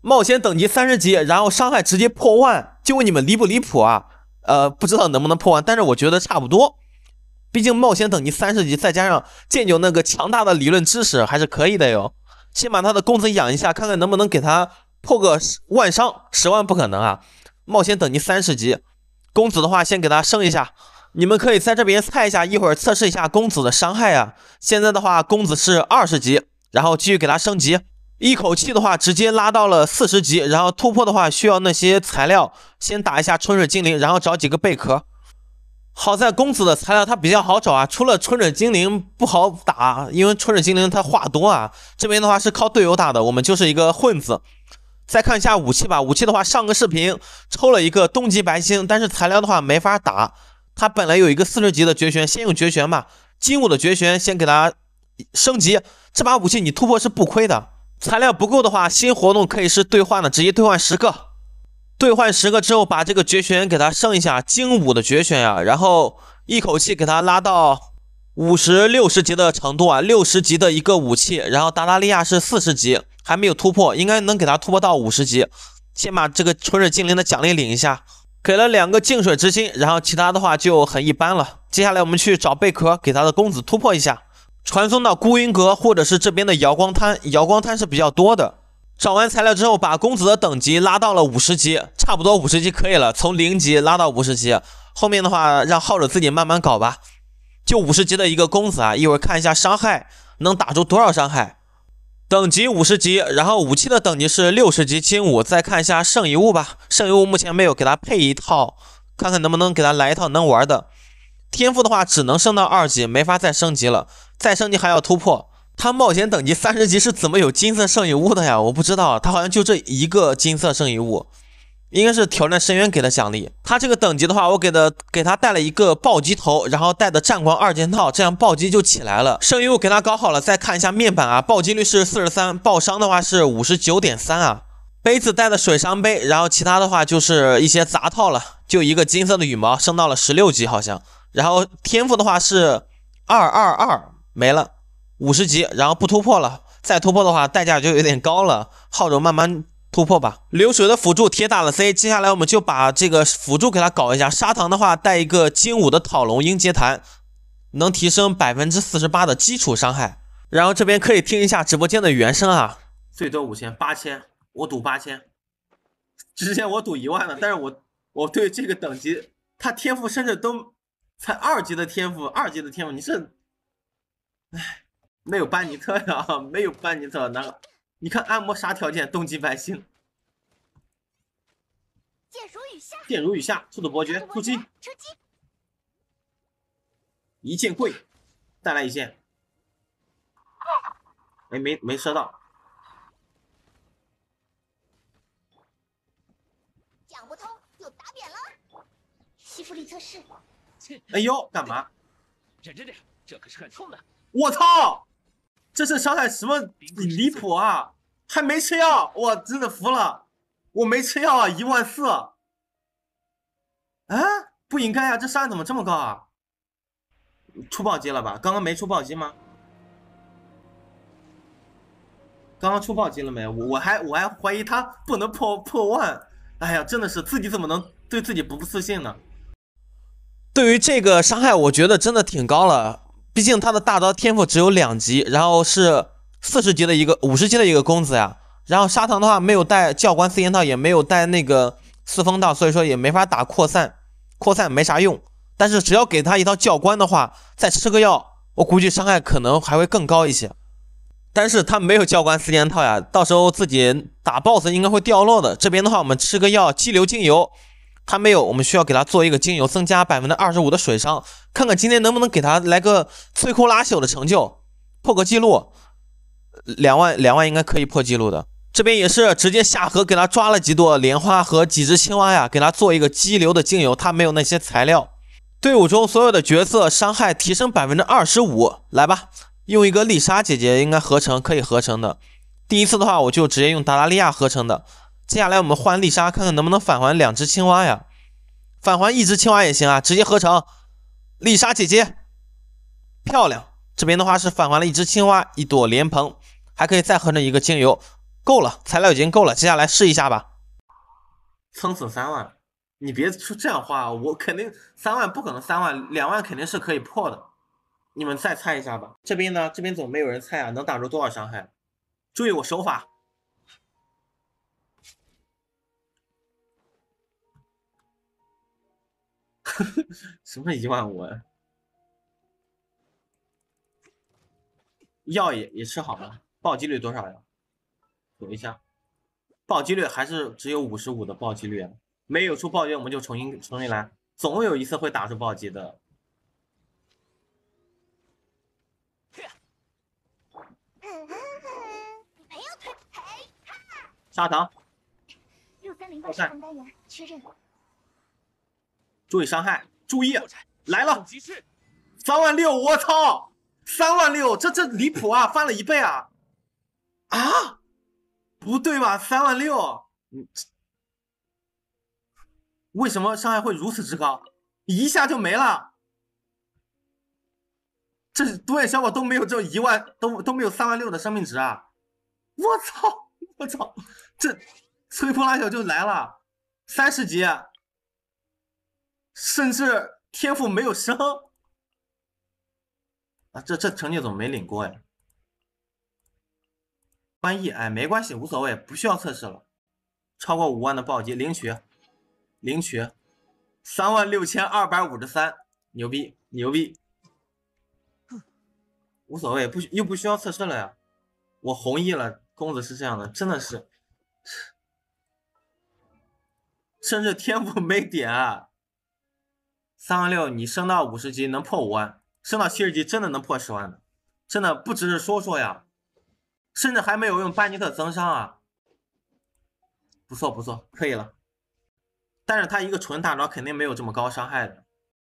冒险等级三十级，然后伤害直接破万，就问你们离不离谱啊？呃，不知道能不能破万，但是我觉得差不多，毕竟冒险等级三十级，再加上剑九那个强大的理论知识，还是可以的哟。先把他的公子养一下，看看能不能给他破个万伤，十万不可能啊。冒险等级三十级，公子的话先给他升一下，你们可以在这边猜一下，一会儿测试一下公子的伤害啊。现在的话，公子是二十级，然后继续给他升级。一口气的话，直接拉到了四十级，然后突破的话需要那些材料，先打一下春水精灵，然后找几个贝壳。好在公子的材料他比较好找啊，除了春水精灵不好打，因为春水精灵他话多啊。这边的话是靠队友打的，我们就是一个混子。再看一下武器吧，武器的话上个视频抽了一个东极白星，但是材料的话没法打。他本来有一个四十级的绝弦，先用绝弦吧，金武的绝弦先给他升级。这把武器你突破是不亏的。材料不够的话，新活动可以是兑换的，直接兑换十个。兑换十个之后，把这个绝学给他升一下精武的绝学呀，然后一口气给他拉到五十六十级的程度啊，六十级的一个武器，然后达达利亚是四十级，还没有突破，应该能给他突破到五十级。先把这个春日精灵的奖励领一下，给了两个净水之心，然后其他的话就很一般了。接下来我们去找贝壳，给他的公子突破一下。传送到孤云阁，或者是这边的瑶光滩，瑶光滩是比较多的。找完材料之后，把公子的等级拉到了五十级，差不多五十级可以了。从零级拉到五十级，后面的话让号主自己慢慢搞吧。就五十级的一个公子啊，一会儿看一下伤害能打出多少伤害。等级五十级，然后武器的等级是六十级精武。再看一下圣遗物吧，圣遗物目前没有给他配一套，看看能不能给他来一套能玩的。天赋的话只能升到二级，没法再升级了。再升级还要突破。他冒险等级三十级是怎么有金色圣遗物的呀？我不知道，他好像就这一个金色圣遗物，应该是挑战深渊给的奖励。他这个等级的话，我给的给他带了一个暴击头，然后带的战狂二件套，这样暴击就起来了。圣遗物给他搞好了，再看一下面板啊，暴击率是四十三，暴伤的话是五十九点三啊。杯子带的水伤杯，然后其他的话就是一些杂套了，就一个金色的羽毛，升到了十六级好像。然后天赋的话是二二二没了，五十级，然后不突破了，再突破的话代价就有点高了，耗着慢慢突破吧。流水的辅助铁打了 C，接下来我们就把这个辅助给他搞一下。砂糖的话带一个精武的讨龙鹰杰坛，能提升百分之四十八的基础伤害。然后这边可以听一下直播间的原声啊，最多五千八千，我赌八千。之前我赌一万了，但是我我对这个等级他天赋甚至都。才二级的天赋，二级的天赋，你是，哎，没有班尼特呀，没有班尼特，那个，你看按摩啥条件，东京百姓，剑如雨下，剑如雨下，速度伯爵出击，一箭跪，再来一箭，没没没射到，讲不通就打扁了，西弗力测试，哎呦，干嘛？忍着点，这可是很痛的。我操，这是伤害什么离谱啊？还没吃药，我真的服了。我没吃药啊，一万四。啊？不应该呀，这伤害怎么这么高啊？出暴击了吧？刚刚没出暴击吗？刚刚出暴击了没？我还我还怀疑他不能破破万。哎呀，真的是自己怎么能对自己不自信呢？对于这个伤害，我觉得真的挺高了。毕竟他的大招天赋只有两级，然后是四十级的一个五十级的一个公子呀。然后砂糖的话没有带教官四件套，也没有带那个四风套，所以说也没法打扩散，扩散没啥用。但是只要给他一套教官的话，再吃个药，我估计伤害可能还会更高一些。但是他没有教官四件套呀，到时候自己打 boss 应该会掉落的。这边的话，我们吃个药，激流精油。他没有，我们需要给他做一个精油，增加百分之二十五的水伤，看看今天能不能给他来个摧枯拉朽的成就，破个记录。两万两万应该可以破记录的。这边也是直接下河给他抓了几朵莲花和几只青蛙呀，给他做一个激流的精油。他没有那些材料，队伍中所有的角色伤害提升百分之二十五。来吧，用一个丽莎姐姐应该合成可以合成的。第一次的话，我就直接用达达利亚合成的。接下来我们换丽莎，看看能不能返还两只青蛙呀？返还一只青蛙也行啊，直接合成。丽莎姐姐，漂亮！这边的话是返还了一只青蛙，一朵莲蓬，还可以再合成一个精油，够了，材料已经够了。接下来试一下吧。撑死三万，你别说这样话，我肯定三万不可能，三万两万肯定是可以破的。你们再猜一下吧。这边呢？这边怎么没有人猜啊？能打出多少伤害？注意我手法。什么一万五？啊？药也也吃好了，暴击率多少呀？赌一下，暴击率还是只有五十五的暴击率，没有出暴击，我们就重新重新来，总有一次会打出暴击的。哈沙糖。单元，确认。注意伤害！注意，来了！三万六！我操！三万六！这这离谱啊！翻了一倍啊！啊？不对吧？三万六？为什么伤害会如此之高？一下就没了！这独眼小宝都没有这一万，都都没有三万六的生命值啊！我操！我操！这摧枯拉朽就来了，三十级。甚至天赋没有升，啊，这这成绩怎么没领过呀？关毅，哎，没关系，无所谓，不需要测试了。超过五万的暴击，领取，领取，三万六千二百五十三，牛逼，牛逼，无所谓，不又不需要测试了呀？我红毅了，公子是这样的，真的是，甚至天赋没点。三万六，你升到五十级能破五万，升到七十级真的能破十万的，真的不只是说说呀，甚至还没有用班尼特增伤啊，不错不错，可以了，但是他一个纯大招肯定没有这么高伤害的。